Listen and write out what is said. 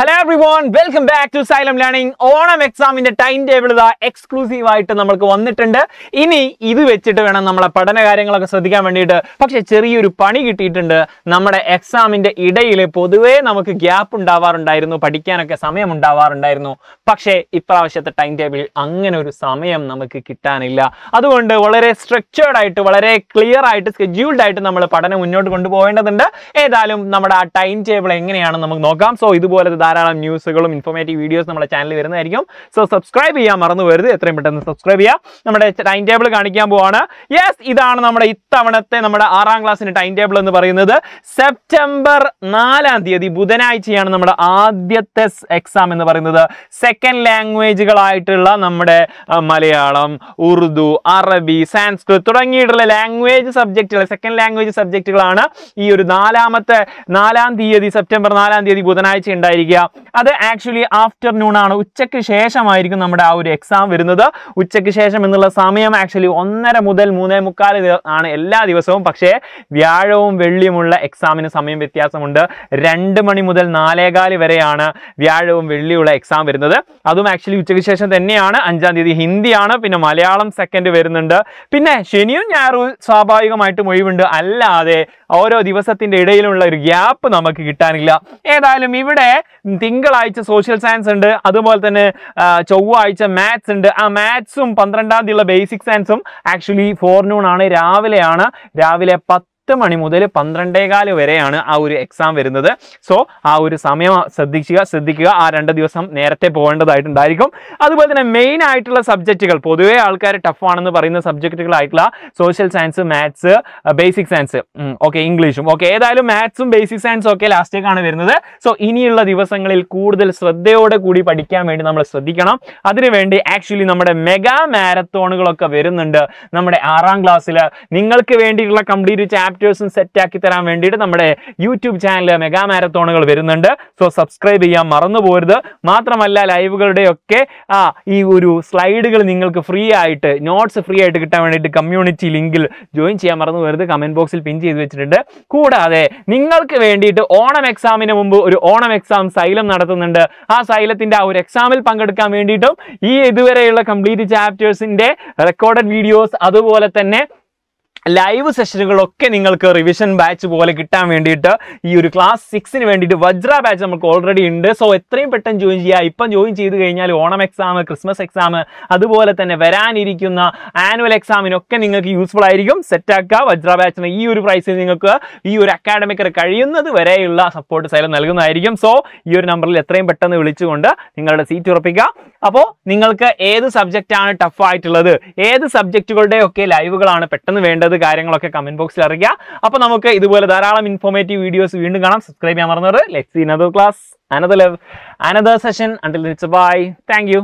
Hello everyone welcome back to Xylem learning Onam എക്സാമിന്റെ time table ഇതാ exclusive ആയിട്ട് നമുക്ക് വന്നിട്ടുണ്ട് ഇനി ഇത് വെച്ചിട്ട് വേണം നമ്മളെ പഠന കാര്യങ്ങളൊക്കെ ശ്രദ്ധിക്കാൻ വേണ്ടിയിട്ട് പക്ഷെ ചെറിയൊരു പണി കിട്ടിയിട്ടുണ്ട് നമ്മുടെ എക്സാമിന്റെ ഇടയിൽ പൊതുവേ നമുക്ക് ഗ്യാപ്പ് ഉണ്ടാവാറുണ്ടായിരുന്നു പഠിക്കാനൊക്കെ സമയം ഉണ്ടാവാറുണ്ടായിരുന്നു പക്ഷേ ഇപ്രാവശ്യത്തെ ടൈം ടേബിൾ അങ്ങനെ ഒരു സമയം നമുക്ക് കിട്ടാനില്ല അതുകൊണ്ട് വളരെ സ്ട്രക്ചേർഡ് ആയിട്ട് വളരെ ക്ലിയർ ആയിട്ട് സ്കെഡ്യൂൾഡ് ആയിട്ട് നമ്മൾ പഠനം മുന്നോട്ട് കൊണ്ടുപോകേണ്ടതുണ്ട് ഏതായാലും നമ്മുടെ ആ ടൈം ടേബിൾ എങ്ങനെയാണ് നമുക്ക് നോക്കാം സോ ഇതുപോലെ ധാരാളം ന്യൂസുകളും ഇൻഫോർമേറ്റീവ് വീഡിയോസ് നമ്മുടെ ചാനൽ വരുന്നതായിരിക്കും സോ സബ്സ്ക്രൈബ് ചെയ്യാൻ മറന്നു വരുത് എത്രയും പെട്ടെന്ന് സബ്സ്ക്രൈബ് ചെയ്യുക നമ്മുടെ ടൈം ടേബിൾ കാണിക്കാൻ പോവാണ് യെസ് ഇതാണ് നമ്മുടെ ഇത്തവണത്തെ നമ്മുടെ ആറാം ക്ലാസ്സിന്റെ ടൈം ടേബിൾ എന്ന് പറയുന്നത് സെപ്റ്റംബർ നാലാം തീയതി ബുധനാഴ്ചയാണ് നമ്മുടെ ആദ്യത്തെ എക്സാം എന്ന് പറയുന്നത് സെക്കൻഡ് ലാംഗ്വേജുകളായിട്ടുള്ള നമ്മുടെ മലയാളം ഉറുദു അറബി സാൻസ്ക്രിത് തുടങ്ങിയിട്ടുള്ള ലാംഗ്വേജ് സബ്ജക്റ്റുകൾ സെക്കൻഡ് ലാംഗ്വേജ് സബ്ജക്റ്റുകളാണ് ഈ ഒരു നാലാമത്തെ നാലാം തീയതി സെപ്റ്റംബർ നാലാം തീയതി ബുധനാഴ്ച ഉണ്ടായിരിക്കുക out. അത് ആക്ച്വലി ആഫ്റ്റർനൂൺ ആണ് ഉച്ചയ്ക്ക് ശേഷമായിരിക്കും നമ്മുടെ ആ ഒരു എക്സാം വരുന്നത് ഉച്ചയ്ക്ക് ശേഷം എന്നുള്ള സമയം ആക്ച്വലി ഒന്നര മുതൽ മൂന്നേ മുക്കാല് ആണ് എല്ലാ ദിവസവും പക്ഷേ വ്യാഴവും വെള്ളിയുമുള്ള എക്സാമിന് സമയം വ്യത്യാസമുണ്ട് രണ്ട് മണി മുതൽ നാലേകാല് വരെയാണ് വ്യാഴവും വെള്ളിയുള്ള എക്സാം വരുന്നത് അതും ആക്ച്വലി ഉച്ചയ്ക്ക് ശേഷം തന്നെയാണ് അഞ്ചാം തീയതി ഹിന്ദിയാണ് പിന്നെ മലയാളം സെക്കൻഡ് വരുന്നുണ്ട് പിന്നെ ശനിയും ഞായറും സ്വാഭാവികമായിട്ടും ഒഴിവുണ്ട് അല്ലാതെ ഓരോ ദിവസത്തിൻ്റെ ഇടയിലുള്ള ഒരു ഗ്യാപ്പ് നമുക്ക് കിട്ടാനില്ല ഏതായാലും ഇവിടെ തിങ്കൾ തിങ്കളാഴ്ച സോഷ്യൽ സയൻസ് ഉണ്ട് അതുപോലെ തന്നെ ചൊവ്വാഴ്ച മാത്സ് ഉണ്ട് ആ മാത്സും പന്ത്രണ്ടാം ഉള്ള ബേസിക് സയൻസും ആക്ച്വലി ഫോർനൂൺ ആണ് രാവിലെയാണ് രാവിലെ പത്ത് എട്ട് മണി മുതൽ പന്ത്രണ്ടേകാല് വരെയാണ് ആ ഒരു എക്സാം വരുന്നത് സോ ആ ഒരു സമയം ശ്രദ്ധിക്കുക ശ്രദ്ധിക്കുക ആ രണ്ട് ദിവസം നേരത്തെ പോകേണ്ടതായിട്ടുണ്ടായിരിക്കും അതുപോലെ തന്നെ മെയിൻ ആയിട്ടുള്ള സബ്ജക്റ്റുകൾ പൊതുവേ ആൾക്കാർ ടഫാണെന്ന് പറയുന്ന സബ്ജക്റ്റുകളായിട്ടുള്ള social science maths basic science okay ഇംഗ്ലീഷും ഓക്കെ ഏതായാലും മാത്സും ബേസിക് സയൻസും ഒക്കെ ലാസ്റ്റേക്കാണ് വരുന്നത് സോ ഇനിയുള്ള ദിവസങ്ങളിൽ കൂടുതൽ ശ്രദ്ധയോടെ കൂടി പഠിക്കാൻ വേണ്ടി നമ്മൾ ശ്രദ്ധിക്കണം അതിനുവേണ്ടി ആക്ച്വലി നമ്മുടെ മെഗാ മാരത്തോണുകളൊക്കെ വരുന്നുണ്ട് നമ്മുടെ ആറാം ക്ലാസ്സിൽ നിങ്ങൾക്ക് വേണ്ടിയിട്ടുള്ള കംപ്ലീറ്റ് ചാപ്റ്റർ ചാപ്റ്റേഴ്സും സെറ്റ് ആക്കി തരാൻ വേണ്ടിയിട്ട് നമ്മുടെ യൂട്യൂബ് ചാനൽ മെഗാ മാരത്തോണുകൾ വരുന്നുണ്ട് സോ സബ്സ്ക്രൈബ് ചെയ്യാൻ മറന്നു പോരുത് മാത്രമല്ല ലൈവുകളുടെയൊക്കെ ആ ഈ ഒരു സ്ലൈഡുകൾ നിങ്ങൾക്ക് ഫ്രീ ആയിട്ട് നോട്ട്സ് ഫ്രീ ആയിട്ട് കിട്ടാൻ വേണ്ടിയിട്ട് കമ്മ്യൂണിറ്റി ലിങ്കിൽ ജോയിൻ ചെയ്യാൻ മറന്നു പോരുത് കമൻറ്റ് ബോക്സിൽ പിൻ ചെയ്ത് വെച്ചിട്ടുണ്ട് കൂടാതെ നിങ്ങൾക്ക് വേണ്ടിയിട്ട് ഓണം എക്സാമിന് മുമ്പ് ഒരു ഓണം എക്സാം സൈലം നടത്തുന്നുണ്ട് ആ സൈലത്തിൻ്റെ ആ ഒരു എക്സാമിൽ പങ്കെടുക്കാൻ വേണ്ടിയിട്ടും ഈ ഇതുവരെയുള്ള കംപ്ലീറ്റ് ചാപ്റ്റേഴ്സിൻ്റെ റെക്കോർഡഡ് വീഡിയോസ് അതുപോലെ തന്നെ ലൈവ് സെഷനുകളൊക്കെ നിങ്ങൾക്ക് റിവിഷൻ ബാച്ച് പോലെ കിട്ടാൻ വേണ്ടിയിട്ട് ഈ ഒരു ക്ലാസ് സിക്സിന് വേണ്ടിയിട്ട് വജ്ര ബാച്ച് നമുക്ക് ഓൾറെഡി ഉണ്ട് സോ എത്രയും പെട്ടെന്ന് ജോയിൻ ചെയ്യുക ഇപ്പം ജോയിൻ ചെയ്ത് കഴിഞ്ഞാൽ ഓണം എക്സാം ക്രിസ്മസ് എക്സാം അതുപോലെ തന്നെ വരാനിരിക്കുന്ന ആനുവൽ എക്സാമിനൊക്കെ നിങ്ങൾക്ക് യൂസ്ഫുൾ ആയിരിക്കും സെറ്റാക്കുക വജ്ര ബാച്ചിന് ഈ ഒരു പ്രൈസിൽ നിങ്ങൾക്ക് ഈ ഒരു അക്കാഡമിക്കർ കഴിയുന്നത് വരെയുള്ള സപ്പോർട്ട് സൈലം നൽകുന്നതായിരിക്കും സോ ഈ ഒരു നമ്പറിൽ എത്രയും പെട്ടെന്ന് വിളിച്ചുകൊണ്ട് നിങ്ങളുടെ സീറ്റ് ഉറപ്പിക്കുക അപ്പോൾ നിങ്ങൾക്ക് ഏത് സബ്ജക്റ്റാണ് ടഫായിട്ടുള്ളത് ഏത് സബ്ജക്റ്റുകളുടെയൊക്കെ ലൈവുകളാണ് പെട്ടെന്ന് വേണ്ടത് എന്നുള്ളത് കാര്യങ്ങളൊക്കെ കമന്റ് ബോക്സിൽ അറിയിക്കുക അപ്പൊ നമുക്ക് ഇതുപോലെ ധാരാളം ഇൻഫോർമേറ്റീവ് വീഡിയോസ് വീണ്ടും കാണാം സബ്സ്ക്രൈബ് ചെയ്യാൻ മറന്നവർ let see another class another level another session until bye thank